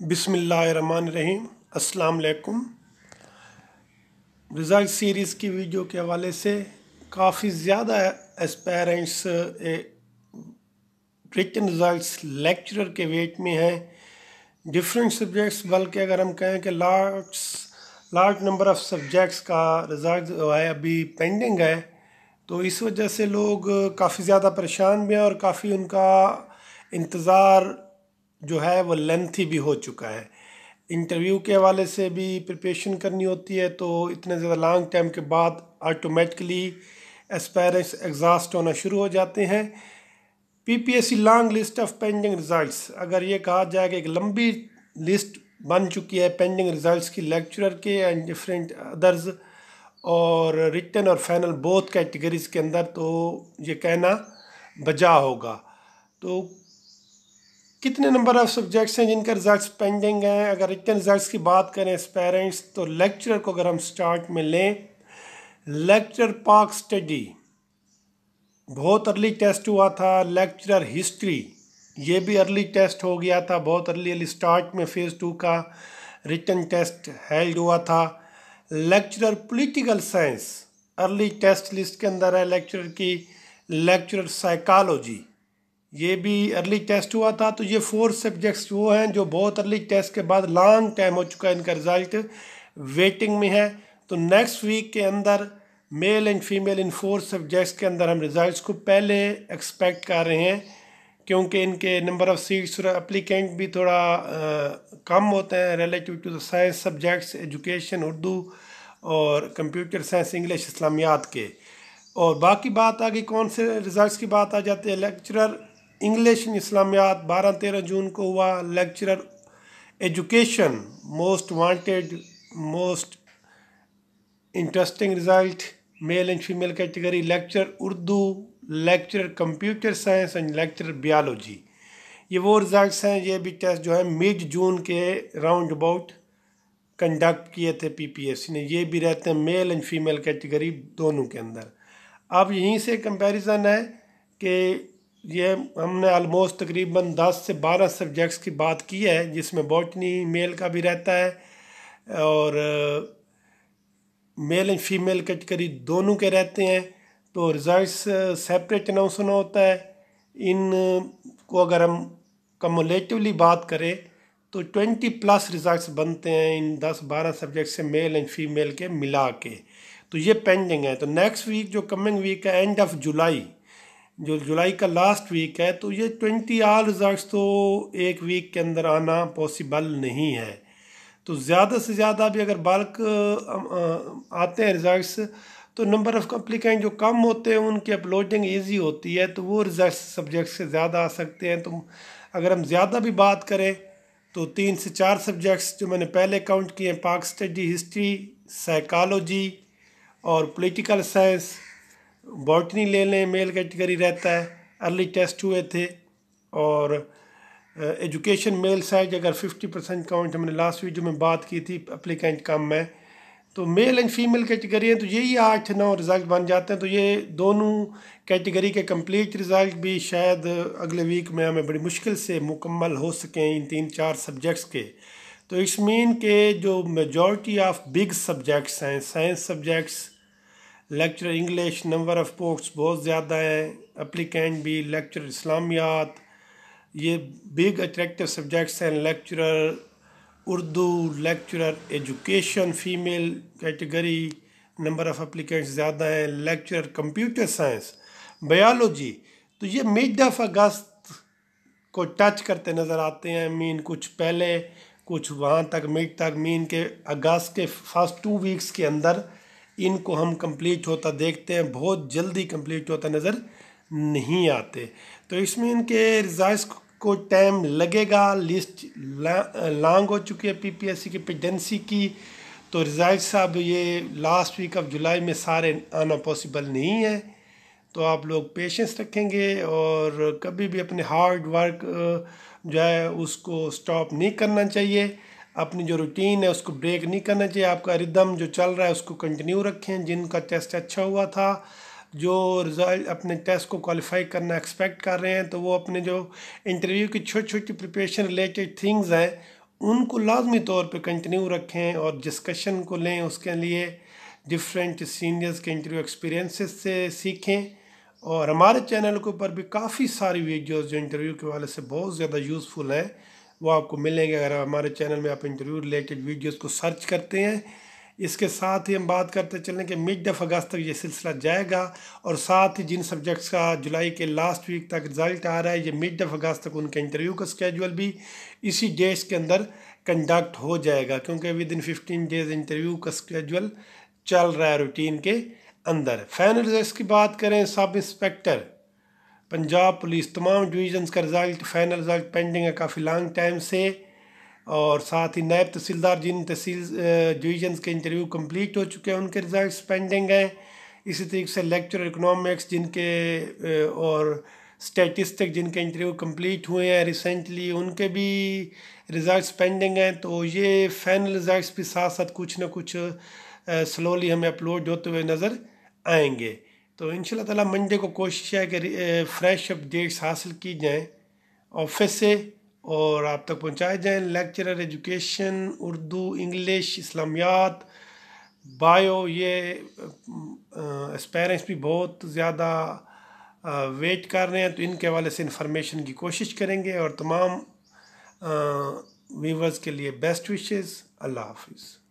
अस्सलाम वालेकुम result series की वीडियो के हवाले से काफ़ी ज़्यादा एस्पेरेंट्स रिटन रिज़ल्ट लेक्चरर के वेट में हैं डिफरेंट सब्जेक्ट्स बल्कि अगर हम कहें कि large large number of subjects का रिज़ल्ट जो है अभी पेंडिंग है तो इस वजह से लोग काफ़ी ज़्यादा परेशान भी हैं और काफ़ी उनका इंतज़ार जो है वो लेंथी भी हो चुका है इंटरव्यू के हवाले से भी प्रिपरेशन करनी होती है तो इतने ज़्यादा लॉन्ग टाइम के बाद ऑटोमेटिकली एस्पायरेंस एग्जास्ट होना शुरू हो जाते हैं PPSC long list of pending results अगर ये कहा जाए कि एक लंबी लिस्ट बन चुकी है पेंडिंग रिजल्ट्स की लेक्चरर के एंड डिफरेंट अदर्स और रिटर्न और फाइनल बोथ कैटेगरीज के अंदर तो ये कहना बजा होगा तो कितने नंबर ऑफ़ सब्जेक्ट्स हैं जिनका रिजल्ट पेंडिंग हैं अगर इतने रिजल्ट्स की बात करें पेरेंट्स तो लेक्चर को अगर हम स्टार्ट में लें लेक्चर पाक स्टडी बहुत अर्ली टेस्ट हुआ था लेक्चर हिस्ट्री ये भी अर्ली टेस्ट हो गया था बहुत अर्ली अर्ली स्टार्ट में फ़ेज़ टू का रिटर्न टेस्ट हेल्ड हुआ था lecturer political science early test list के अंदर है लेक्चरर की लेक्चरर साइकालॉजी ये भी अर्ली टेस्ट हुआ था तो ये फोर सब्जेक्ट्स वो हैं जो बहुत अर्ली टेस्ट के बाद लॉन्ग टाइम हो चुका है इनका रिज़ल्ट वेटिंग में है तो नेक्स्ट वीक के अंदर male and female in four subjects के अंदर हम रिज़ल्ट को पहले एक्सपेक्ट कर रहे हैं क्योंकि इनके नंबर ऑफ़ सीट्स और अप्लीकेंट भी थोड़ा आ, कम होते हैं relative to the science subjects education Urdu और कंप्यूटर साइंस इंग्लिश इस्लामियात के और बाकी बात आगे कौन से रिज़ल्ट की बात आ जाती है लेक्चरर इंग्लिश इन इस्लामियात बारह तेरह जून को हुआ lecturer education most wanted most interesting result male and female category lecture Urdu lecture computer science and lecture biology ये वो रिजल्ट हैं ये भी टेस्ट जो है मिड जून के राउंड अबाउट कंडक्ट किए थे पीपीएससी ने ये भी रहते हैं मेल एंड फीमेल कैटेगरी दोनों के अंदर अब यहीं से कंपैरिजन है कि ये हमने आलमोस्ट तकरीबन 10 से 12 सब्जेक्ट्स की बात की है जिसमें बॉटनी मेल का भी रहता है और मेल एंड फीमेल कैटेगरी दोनों के रहते हैं तो रिज़ल्ट्स सेपरेट अनाउंस होना होता है इन uh, को अगर हम कमोलेटिवली बात करें तो 20 प्लस रिज़ल्ट बनते हैं इन 10-12 सब्जेक्ट से मेल एंड फीमेल के मिला के तो ये पेंडिंग है तो नेक्स्ट वीक जो कमिंग वीक है एंड ऑफ जुलाई जो जुलाई का लास्ट वीक है तो ये ट्वेंटी आर रिज़ल्ट तो एक वीक के अंदर आना पॉसिबल नहीं है तो ज़्यादा से ज़्यादा भी अगर बल्क आते हैं रिज़ल्ट तो नंबर ऑफ़ कम्प्लिकेंट जो कम होते हैं उनकी अपलोडिंग ईजी होती है तो वो रिज़ल्ट सब्जेक्ट से ज़्यादा आ सकते हैं तो अगर हम ज़्यादा भी बात करें तो तीन से चार सब्जेक्ट्स जो मैंने पहले काउंट किए हैं पाक स्टडी हिस्ट्री साइकालोजी और पॉलिटिकल साइंस बॉटनी ले लें मेल कैटेगरी रहता है अर्ली टेस्ट हुए थे और एजुकेशन मेल साइज अगर 50 परसेंट काउंट हमने लास्ट वीडियो में बात की थी अप्लीकेंट कम है तो मेल एंड फीमेल कैटेगरी हैं तो यही आठ नौ रिज़ल्ट बन जाते हैं तो ये दोनों कैटेगरी के कंप्लीट रिज़ल्ट भी शायद अगले वीक में हमें बड़ी मुश्किल से मुकम्मल हो सकें इन तीन चार सब्जेक्ट्स के तो इट्स मीन के जो मेजॉरिटी ऑफ बिग सब्जेक्ट्स हैं science subjects lecture English number of post बहुत ज़्यादा है अप्लीकेंट भी लेक्चर इस्लामियात ये बिग अट्रैक्टिव सब्जेक्ट्स हैं lecturer Urdu lecturer education female category number of applicants ज़्यादा हैं लेक्चरर कंप्यूटर साइंस बायोलॉजी तो ये मिड ऑफ अगस्त को टच करते नज़र आते हैं मीन कुछ पहले कुछ वहाँ तक मिड तक मीन के अगस्त के फर्स्ट टू वीक्स के अंदर इनको हम कंप्लीट होता देखते हैं बहुत जल्दी कंप्लीट होता नज़र नहीं आते तो इसमें इनके रिजल्ट को टाइम लगेगा लिस्ट लॉन्ग हो चुकी है पीपीएससी की पेडेंसी की तो रिजल्ट साहब ये लास्ट वीक ऑफ जुलाई में सारे आना पॉसिबल नहीं है तो आप लोग पेशेंस रखेंगे और कभी भी अपने हार्ड वर्क जो है उसको स्टॉप नहीं करना चाहिए अपनी जो रूटीन है उसको ब्रेक नहीं करना चाहिए आपका रिदम जो चल रहा है उसको कंटिन्यू रखें जिनका टेस्ट अच्छा हुआ था जो रिजल्ट अपने टेस्ट को क्वालिफाई करना एक्सपेक्ट कर रहे हैं तो वो अपने जो इंटरव्यू की छोटी छोटी प्रिपरेशन रिलेटेड थिंग्स हैं उनको लाजमी तौर पे कंटिन्यू रखें और डिस्कशन को लें उसके लिए डिफरेंट सीनियर्स के इंटरव्यू एक्सपीरियंसेस से सीखें और हमारे चैनल के ऊपर भी काफ़ी सारी वीडियोज़ जो इंटरव्यू के वाले से बहुत ज़्यादा यूज़फुल हैं वो आपको मिलेंगे अगर हमारे चैनल में आप इंटरव्यू रिलेटेड वीडियोस को सर्च करते हैं इसके साथ ही हम बात करते चलें कि मिड ऑफ अगस्त तक ये सिलसिला जाएगा और साथ ही जिन सब्जेक्ट्स का जुलाई के लास्ट वीक तक रिज़ल्ट आ रहा है ये मिड ऑफ अगस्त तक उनके इंटरव्यू का स्केजुअल भी इसी डेज के अंदर कंडक्ट हो जाएगा क्योंकि within fifteen days interview का स्केजुअल चल रहा है रूटीन के अंदर फाइनल रिजल्ट की बात करें सब इंस्पेक्टर पंजाब पुलिस तमाम डिवीज़न्स का रिज़ल्ट फाइनल रिज़ल्ट पेंडिंग है काफ़ी लॉन्ग टाइम से और साथ ही नायब तहसीलदार जिन तहसील डिवीज़न्स के इंटरव्यू कंप्लीट हो चुके हैं उनके रिज़ल्ट पेंडिंग हैं इसी तरीके से लेक्चर इकोनॉमिक्स जिनके और स्टेटिस्टिक जिनके इंटरव्यू कंप्लीट हुए हैं रिसेंटली उनके भी रिज़ल्ट पेंडिंग हैं तो ये फाइनल रिज़ल्ट भी साथ साथ कुछ ना कुछ स्लोली हमें अपलोड होते हुए नज़र आएंगे तो इन शाला मंडे को कोशिश है कि फ्रेश अपडेट्स हासिल की जाएँ ऑफिस से और आप तक पहुँचाए जाएँ lecturer education Urdu English Islamiat bio ये एक्सपेरेंस भी बहुत ज़्यादा वेट कर रहे हैं तो इनके हवाले से इंफॉर्मेशन की कोशिश करेंगे और तमाम व्यूवर्स के लिए बेस्ट विशेज़ अल्लाह हाफिज़